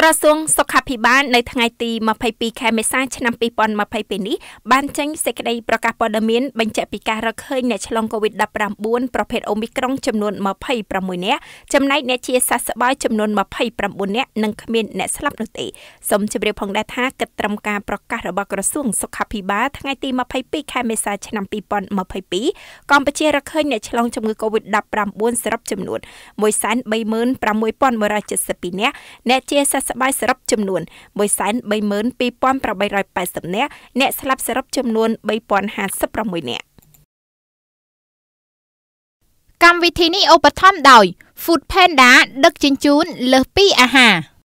ក្រសួងសុខាភិបាលនៅថ្ងៃទី22ខែមេសាឆ្នាំ2022នេះបានចេញសេចក្តីប្រកាសព័ត៌មានបញ្ជាក់ពីការរកឃើញអ្នកឆ្លង COVID-19 ប្រភេទ Omicron ចំនួន26នាក់ចំណែកអ្នកជាសះស្បើយចំនួន29នាក់និងគ្មានអ្នកស្លាប់នោះទេសូមជម្រាបផងដែរថាគិតត្រឹមការប្រកាសរបស់ក្រសួងសុខាភិបាលថ្ងៃទី22ខែមេសាឆ្នាំ2022កម្ពុជារកឃើញអ្នកឆ្លងជំងឺ COVID-19 សរុបចំនួន136,6172នាក់អ្នកជាសះសប្បាយសរុបចំនួន132,880នាក់អ្នកស្លាប់សរុបចំនួន3,056នាក់កម្មវិធីនេះឧបត្ថម្ភដោយ Food Panda ដឹកជញ្ជូនលើសពីអាហារ